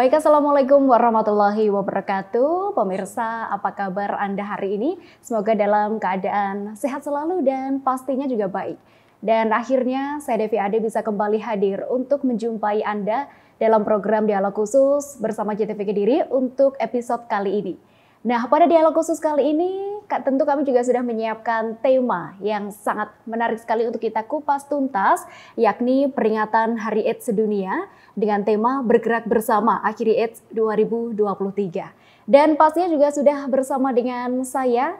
Baik, Assalamualaikum warahmatullahi wabarakatuh. Pemirsa, apa kabar Anda hari ini? Semoga dalam keadaan sehat selalu dan pastinya juga baik. Dan akhirnya saya Devi Ade bisa kembali hadir untuk menjumpai Anda dalam program Dialog Khusus bersama JTV Kediri untuk episode kali ini. Nah, pada dialog khusus kali ini tentu kami juga sudah menyiapkan tema yang sangat menarik sekali untuk kita kupas tuntas, yakni peringatan Hari AIDS Sedunia dengan tema Bergerak Bersama Akhiri AIDS 2023. Dan pastinya juga sudah bersama dengan saya,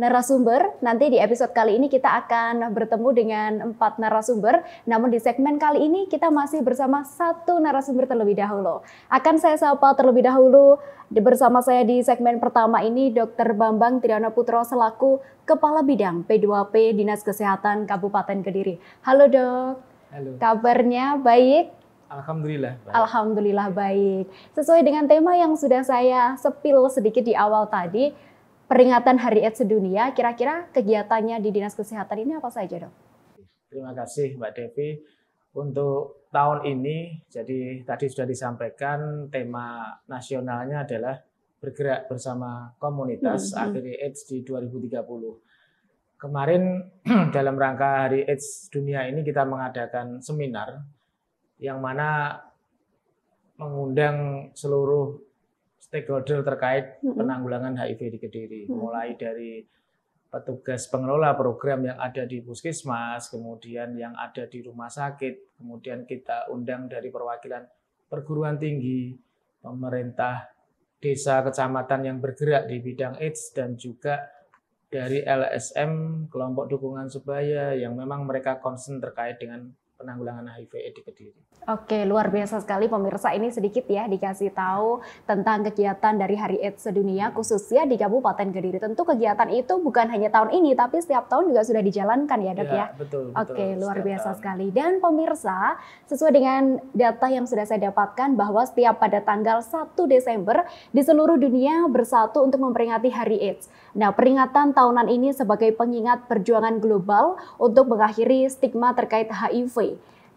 narasumber. Nanti di episode kali ini kita akan bertemu dengan empat narasumber. Namun di segmen kali ini kita masih bersama satu narasumber terlebih dahulu. Akan saya sapa terlebih dahulu bersama saya di segmen pertama ini Dr. Bambang Triana Putro selaku Kepala Bidang P2P Dinas Kesehatan Kabupaten Kediri. Halo dok. Halo. Kabarnya baik? Alhamdulillah. Baik. Alhamdulillah baik. Sesuai dengan tema yang sudah saya sepil sedikit di awal tadi, peringatan Hari AIDS Sedunia, kira-kira kegiatannya di Dinas Kesehatan ini apa saja, Dok? Terima kasih, Mbak Devi. Untuk tahun ini, jadi tadi sudah disampaikan tema nasionalnya adalah bergerak bersama komunitas hmm, hmm. akhiri AIDS di 2030. Kemarin dalam rangka Hari AIDS Dunia ini kita mengadakan seminar yang mana mengundang seluruh stakeholder terkait penanggulangan HIV di Kediri, mulai dari petugas pengelola program yang ada di puskesmas, kemudian yang ada di rumah sakit, kemudian kita undang dari perwakilan perguruan tinggi, pemerintah desa, kecamatan yang bergerak di bidang AIDS dan juga dari LSM kelompok dukungan sebaya yang memang mereka concern terkait dengan penanggulangan HIV di Kediri. Oke, luar biasa sekali pemirsa. Ini sedikit ya dikasih tahu tentang kegiatan dari Hari AIDS Sedunia khususnya di Kabupaten Kediri. Tentu kegiatan itu bukan hanya tahun ini tapi setiap tahun juga sudah dijalankan ya, Dok ya. ya? Betul, betul. Oke, luar biasa tahun. sekali. Dan pemirsa, sesuai dengan data yang sudah saya dapatkan bahwa setiap pada tanggal 1 Desember di seluruh dunia bersatu untuk memperingati Hari AIDS. Nah, peringatan tahunan ini sebagai pengingat perjuangan global untuk mengakhiri stigma terkait HIV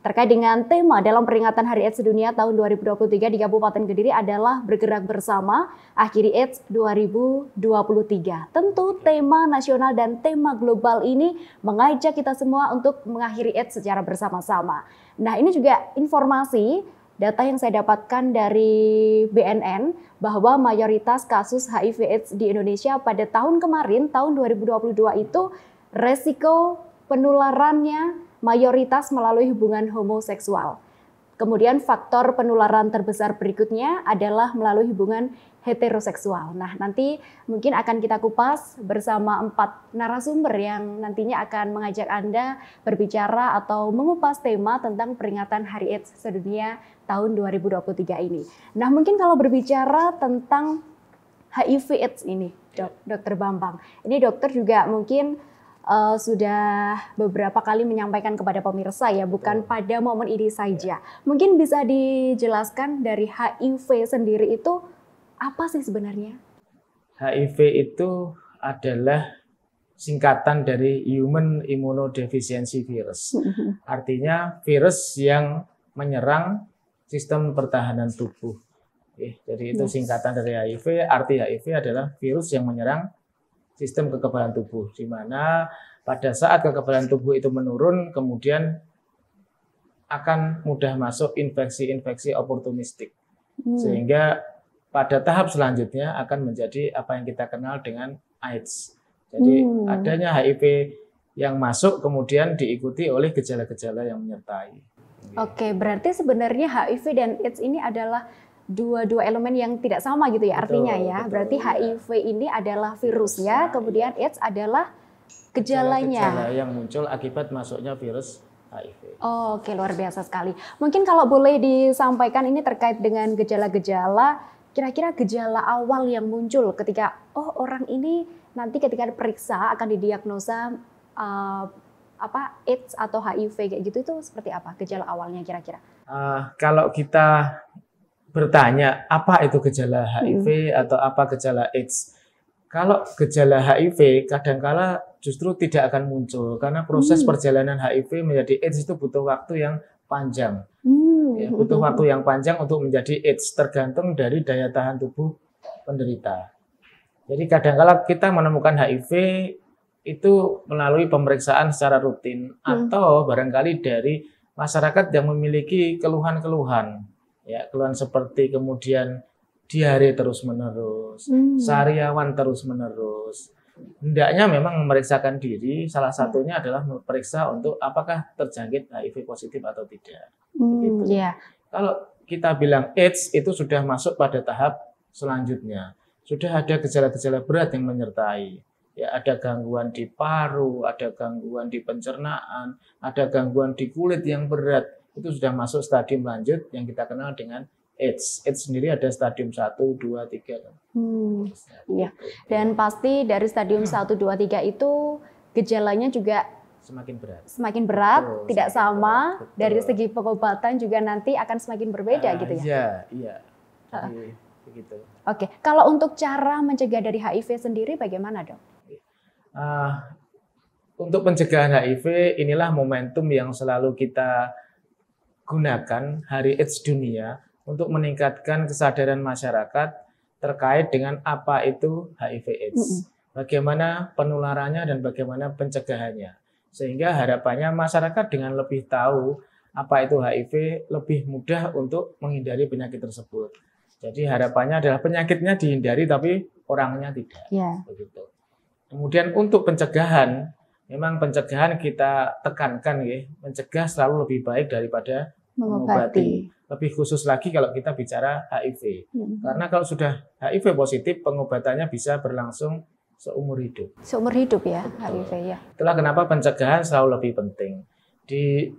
terkait dengan tema dalam peringatan Hari AIDS Dunia tahun 2023 di Kabupaten Kediri adalah bergerak bersama akhiri AIDS 2023. Tentu tema nasional dan tema global ini mengajak kita semua untuk mengakhiri AIDS secara bersama-sama. Nah, ini juga informasi data yang saya dapatkan dari BNN bahwa mayoritas kasus HIV AIDS di Indonesia pada tahun kemarin tahun 2022 itu resiko penularannya mayoritas melalui hubungan homoseksual. Kemudian faktor penularan terbesar berikutnya adalah melalui hubungan heteroseksual. Nah, nanti mungkin akan kita kupas bersama empat narasumber yang nantinya akan mengajak Anda berbicara atau mengupas tema tentang peringatan Hari AIDS sedunia tahun 2023 ini. Nah, mungkin kalau berbicara tentang HIV AIDS ini, dok, dokter Bambang. Ini dokter juga mungkin uh, sudah beberapa kali menyampaikan kepada pemirsa ya, bukan Betul. pada momen ini ya. saja. Ya. Mungkin bisa dijelaskan dari HIV sendiri itu apa sih sebenarnya? HIV itu adalah singkatan dari Human Immunodeficiency Virus. Mm-hmm. Artinya virus yang menyerang sistem pertahanan tubuh. Jadi itu singkatan dari HIV. Arti HIV adalah virus yang menyerang sistem kekebalan tubuh di mana pada saat kekebalan tubuh itu menurun kemudian akan mudah masuk infeksi-infeksi oportunistik hmm. sehingga pada tahap selanjutnya akan menjadi apa yang kita kenal dengan AIDS. Jadi hmm. adanya HIV yang masuk kemudian diikuti oleh gejala-gejala yang menyertai. Oke, berarti sebenarnya HIV dan AIDS ini adalah dua dua elemen yang tidak sama gitu ya betul, artinya ya. Betul, Berarti ya. HIV ini adalah virusnya, virus, ya, iya, kemudian iya. AIDS adalah gejalanya. Gejala yang muncul akibat masuknya virus HIV. Oh, Oke, okay, luar biasa sekali. Mungkin kalau boleh disampaikan ini terkait dengan gejala-gejala, kira-kira gejala awal yang muncul ketika oh orang ini nanti ketika diperiksa akan didiagnosa uh, apa AIDS atau HIV kayak gitu itu seperti apa gejala awalnya kira-kira? Uh, kalau kita bertanya apa itu gejala HIV hmm. atau apa gejala AIDS. Kalau gejala HIV kadangkala justru tidak akan muncul karena proses hmm. perjalanan HIV menjadi AIDS itu butuh waktu yang panjang. Hmm. Ya, butuh waktu yang panjang untuk menjadi AIDS tergantung dari daya tahan tubuh penderita. Jadi kadangkala kita menemukan HIV itu melalui pemeriksaan secara rutin hmm. atau barangkali dari masyarakat yang memiliki keluhan-keluhan ya keluhan seperti kemudian diare terus menerus, hmm. sariawan terus menerus. Hendaknya memang memeriksakan diri. Salah satunya adalah memeriksa untuk apakah terjangkit HIV positif atau tidak. Hmm, gitu. yeah. Kalau kita bilang AIDS itu sudah masuk pada tahap selanjutnya. Sudah ada gejala-gejala berat yang menyertai ya ada gangguan di paru, ada gangguan di pencernaan, ada gangguan di kulit yang berat itu sudah masuk stadium lanjut yang kita kenal dengan AIDS. AIDS sendiri ada stadium 1, 2, 3. Hmm, iya. Dan pasti dari stadium 1, 2, 3 itu gejalanya juga semakin berat. Semakin berat, betul, tidak semakin sama betul. dari segi pengobatan juga nanti akan semakin berbeda uh, gitu ya. Iya, iya. Ah. Oke, okay. kalau untuk cara mencegah dari HIV sendiri bagaimana, Dok? Uh, untuk pencegahan HIV inilah momentum yang selalu kita gunakan Hari AIDS Dunia untuk meningkatkan kesadaran masyarakat terkait dengan apa itu HIV/AIDS, bagaimana penularannya dan bagaimana pencegahannya. Sehingga harapannya masyarakat dengan lebih tahu apa itu HIV lebih mudah untuk menghindari penyakit tersebut. Jadi harapannya adalah penyakitnya dihindari tapi orangnya tidak. Yeah. Begitu. Kemudian untuk pencegahan memang pencegahan kita tekankan ya, mencegah selalu lebih baik daripada mengobati. mengobati. Lebih khusus lagi kalau kita bicara HIV. Hmm. Karena kalau sudah HIV positif, pengobatannya bisa berlangsung seumur hidup. Seumur hidup ya Betul. HIV ya. Itulah kenapa pencegahan selalu lebih penting. Di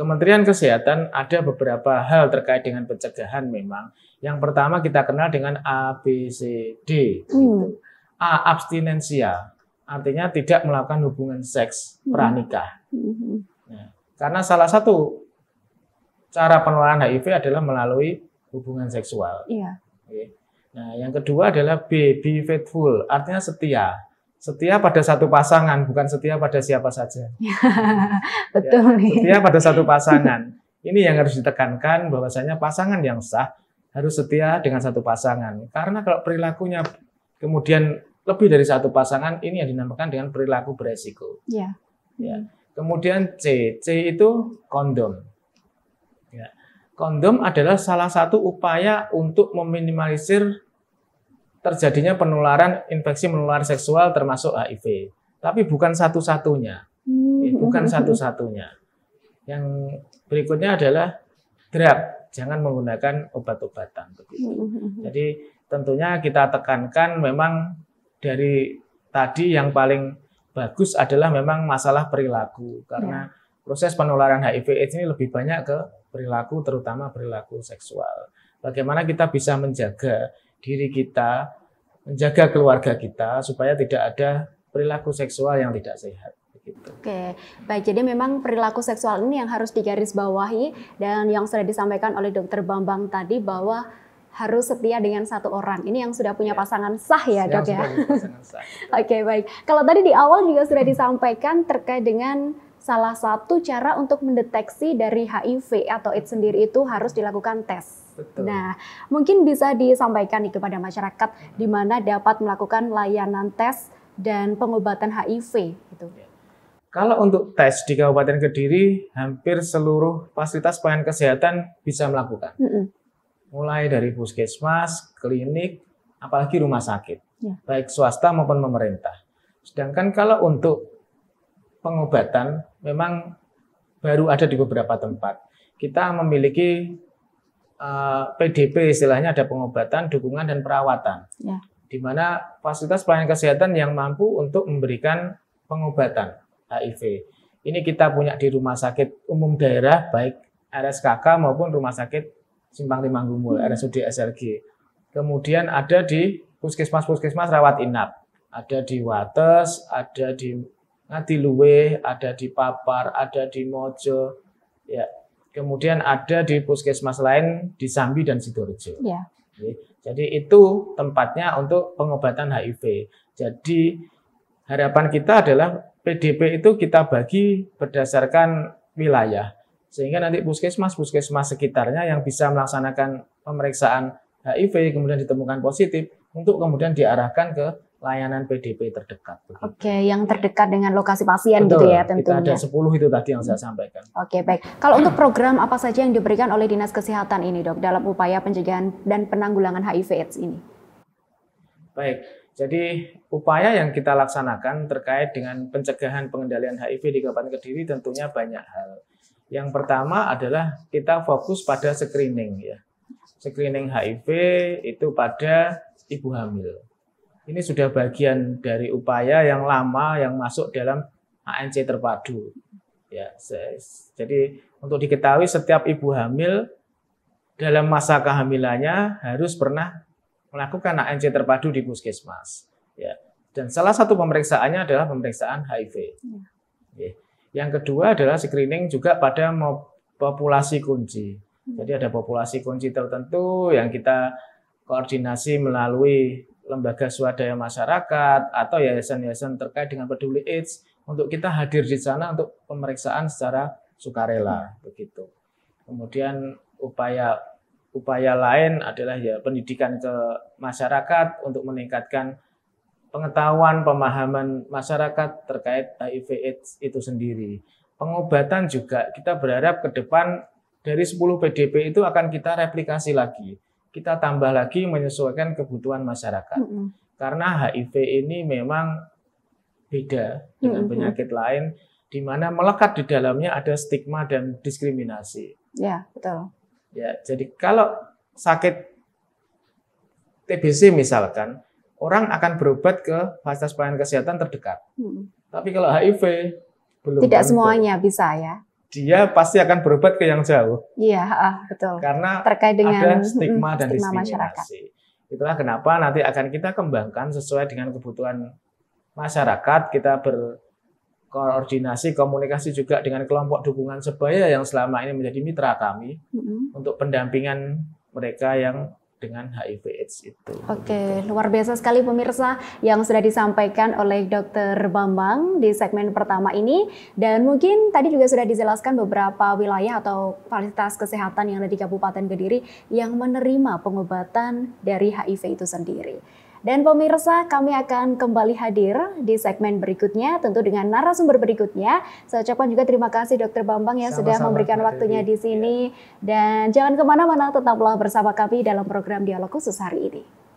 Kementerian Kesehatan ada beberapa hal terkait dengan pencegahan memang. Yang pertama kita kenal dengan ABCD. Gitu. Hmm. Gitu. A abstinensia artinya tidak melakukan hubungan seks hmm. pranikah. Nah, karena salah satu cara penularan HIV adalah melalui hubungan seksual. Iya. Oke. Nah, yang kedua adalah B, be faithful, artinya setia. Setia pada satu pasangan, bukan setia pada siapa saja. Ya, betul. Ya, setia pada satu pasangan. Ini yang harus ditekankan bahwasanya pasangan yang sah harus setia dengan satu pasangan. Karena kalau perilakunya kemudian lebih dari satu pasangan ini yang dinamakan dengan perilaku beresiko. Ya. ya. Kemudian C, C itu kondom. Ya. Kondom adalah salah satu upaya untuk meminimalisir terjadinya penularan infeksi menular seksual termasuk HIV. Tapi bukan satu-satunya. Hmm. Ya, bukan satu-satunya. Yang berikutnya adalah drug, jangan menggunakan obat-obatan hmm. Jadi tentunya kita tekankan memang dari tadi yang paling bagus adalah memang masalah perilaku karena ya. proses penularan HIV/AIDS ini lebih banyak ke perilaku terutama perilaku seksual. Bagaimana kita bisa menjaga diri kita, menjaga keluarga kita supaya tidak ada perilaku seksual yang tidak sehat. Oke, baik. Jadi memang perilaku seksual ini yang harus digarisbawahi dan yang sudah disampaikan oleh Dokter Bambang tadi bahwa harus setia dengan satu orang. Ini yang sudah punya iya. pasangan sah ya, Dok ya. Oke, okay, baik. Kalau tadi di awal juga sudah hmm. disampaikan terkait dengan salah satu cara untuk mendeteksi dari HIV atau AIDS sendiri itu harus dilakukan tes. Betul. Nah, mungkin bisa disampaikan nih kepada masyarakat hmm. di mana dapat melakukan layanan tes dan pengobatan HIV gitu. Iya. Kalau untuk tes di Kabupaten Kediri, hampir seluruh fasilitas pelayanan kesehatan bisa melakukan. Hmm mulai dari puskesmas, klinik, apalagi rumah sakit, ya. baik swasta maupun pemerintah. Sedangkan kalau untuk pengobatan memang baru ada di beberapa tempat. Kita memiliki uh, eh, PDP istilahnya ada pengobatan, dukungan dan perawatan. Ya. Di mana fasilitas pelayanan kesehatan yang mampu untuk memberikan pengobatan HIV. Ini kita punya di rumah sakit umum daerah baik RSKK maupun rumah sakit Simpang Timanggumul, RSUD hmm. SLG. Kemudian ada di puskesmas-puskesmas rawat inap. Ada di Wates, ada di Ngadiluwe, ada di Papar, ada di Mojo. Ya. Kemudian ada di puskesmas lain di Sambi dan Sidorejo. Ya. Jadi itu tempatnya untuk pengobatan HIV. Jadi harapan kita adalah PDP itu kita bagi berdasarkan wilayah sehingga nanti puskesmas puskesmas sekitarnya yang bisa melaksanakan pemeriksaan HIV kemudian ditemukan positif untuk kemudian diarahkan ke layanan PDP terdekat. Begitu. Oke, yang terdekat dengan lokasi pasien gitu Betul, gitu ya tentunya. Kita ada 10 itu tadi yang saya hmm. sampaikan. Oke, baik. Kalau untuk program apa saja yang diberikan oleh Dinas Kesehatan ini, Dok, dalam upaya pencegahan dan penanggulangan HIV AIDS ini? Baik. Jadi, upaya yang kita laksanakan terkait dengan pencegahan pengendalian HIV di Kabupaten Kediri tentunya banyak hal. Yang pertama adalah kita fokus pada screening ya. Screening HIV itu pada ibu hamil. Ini sudah bagian dari upaya yang lama yang masuk dalam ANC terpadu. Ya, jadi untuk diketahui setiap ibu hamil dalam masa kehamilannya harus pernah melakukan ANC terpadu di puskesmas. Ya. Dan salah satu pemeriksaannya adalah pemeriksaan HIV. Ya. Yang kedua adalah screening juga pada populasi kunci. Hmm. Jadi ada populasi kunci tertentu yang kita koordinasi melalui lembaga swadaya masyarakat atau yayasan-yayasan terkait dengan peduli AIDS untuk kita hadir di sana untuk pemeriksaan secara sukarela begitu. Kemudian upaya upaya lain adalah ya pendidikan ke masyarakat untuk meningkatkan pengetahuan pemahaman masyarakat terkait HIV AIDS itu sendiri. Pengobatan juga kita berharap ke depan dari 10 PDP itu akan kita replikasi lagi. Kita tambah lagi menyesuaikan kebutuhan masyarakat. Mm -hmm. Karena HIV ini memang beda dengan mm -hmm. penyakit lain di mana melekat di dalamnya ada stigma dan diskriminasi. Ya, betul. Ya, jadi kalau sakit TBC misalkan, orang akan berobat ke fasilitas pelayanan kesehatan terdekat. Hmm. Tapi kalau HIV belum tidak tentu. semuanya bisa ya. Dia pasti akan berobat ke yang jauh. Iya, uh, betul. Karena terkait dengan ada hmm, stigma dan stigma Masyarakat. Itulah kenapa nanti akan kita kembangkan sesuai dengan kebutuhan masyarakat. Kita berkoordinasi, komunikasi juga dengan kelompok dukungan sebaya yang selama ini menjadi mitra kami mm -hmm. untuk pendampingan mereka yang dengan HIV AIDS itu. Oke, gitu. luar biasa sekali pemirsa yang sudah disampaikan oleh Dr. Bambang di segmen pertama ini dan mungkin tadi juga sudah dijelaskan beberapa wilayah atau fasilitas kesehatan yang ada di Kabupaten Kediri yang menerima pengobatan dari HIV itu sendiri. Dan pemirsa, kami akan kembali hadir di segmen berikutnya, tentu dengan narasumber berikutnya. Saya ucapkan juga terima kasih Dr. Bambang yang sudah memberikan Mbak waktunya Dewi. di iya. sini. Dan jangan kemana-mana, tetaplah bersama kami dalam program Dialog Khusus hari ini.